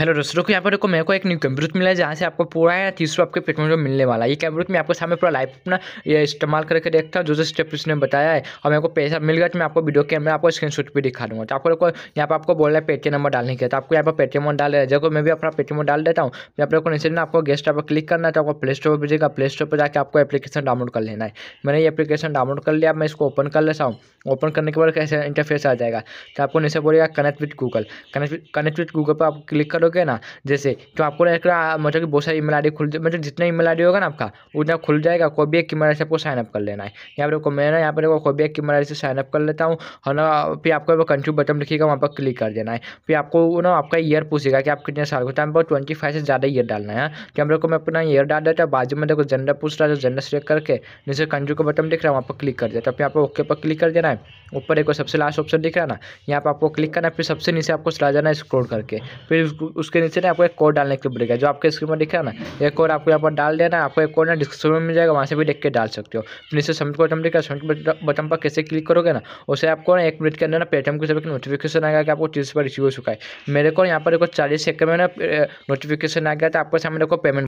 Hello दोस्तों यहाँ पर देखो मेरे को एक न्यू कैमरूथ मिला है जहाँ से आपको पूरा है तीसरा आपके पेट में मिलने वाला है ये कैमरूथ मैं आपको सामने पूरा लाइफ अपना ये इस्तेमाल करके देखता हूँ जो जो स्टेप उसने बताया है और मेरे को पैसा मिल गया तो मैं आपको वीडियो के आपको स्क्रीन शॉट भी दिखा दूँगा तो आपको देखो यहाँ पर आपको बोल रहा है पेटीएम नंबर डालने के तो आपको यहाँ पर पेटीएम डाल रहा है जो मैं भी अपना पेटीएम डाल देता हूँ मैं आप लोग को नीचे ना आपको गेस्ट पर क्लिक करना है तो आपको प्ले स्टोर पर भेजेगा प्ले स्टोर पर जाकर आपको एप्लीकेशन डाउनलोड कर लेना है मैंने ये एप्लीकेशन डाउनलोड कर लिया मैं इसको ओपन कर लेता हूँ ओपन करने के बाद कैसे इंटरफेस आ जाएगा तो आपको नीचे बोलेगा connect with Google connect with Google पर आप क्लिक करो करोगे ना जैसे तो आपको मतलब कि बहुत सारी ईमेल आई खुल मतलब जितना ईमेल आई होगा ना आपका उतना खुल जाएगा कोई भी एक ईमेल आई से आपको साइनअप कर लेना है यहाँ पर मैं ना यहाँ पर कोई भी एक ईमेल आई से साइनअप कर लेता हूँ और ना फिर आपको कंट्री बटन लिखेगा वहाँ पर क्लिक कर देना है फिर आपको ना आपका ईयर पूछेगा कि आप कितने साल को टाइम तो पर ट्वेंटी फाइव से ज़्यादा ईयर डालना है हाँ। तो हम लोग को मैं अपना ईयर डाल देता हूँ बाजू में देखो जेंडर पूछ रहा है जेंडर तो सेलेक्ट करके जैसे कंट्री का बटन दिख रहा है वहाँ पर क्लिक कर देता हूँ फिर आपको ओके पर क्लिक कर देना है ऊपर एक सबसे लास्ट ऑप्शन दिख रहा है ना यहाँ पर आपको क्लिक करना है फिर सबसे नीचे आपको चला जाना है स्क्रोल करके फिर उसके नीचे ना आपको एक कोड डालने के लिए जो आपके स्क्रीन पर दिख रहा है ना एक कोड आपको यहाँ पर डाल देना आपको एक कोड ना डिस्क्रिप्शन में मिल जाएगा वहाँ से भी देख के डाल सकते हो नीचे सबमिट बटन दिखा सबमिट बटन पर कैसे क्लिक करोगे ना उसे आपको ना एक मिनट के अंदर ना पेटीएम की तरफ नोटिफिकेशन आएगा कि आपको चीज़ पर रिसीव हो चुका है मेरे को यहाँ पर देखो चालीस सेकंड में ना नोटिफिकेशन आ गया था आपके सामने देखो पेमेंट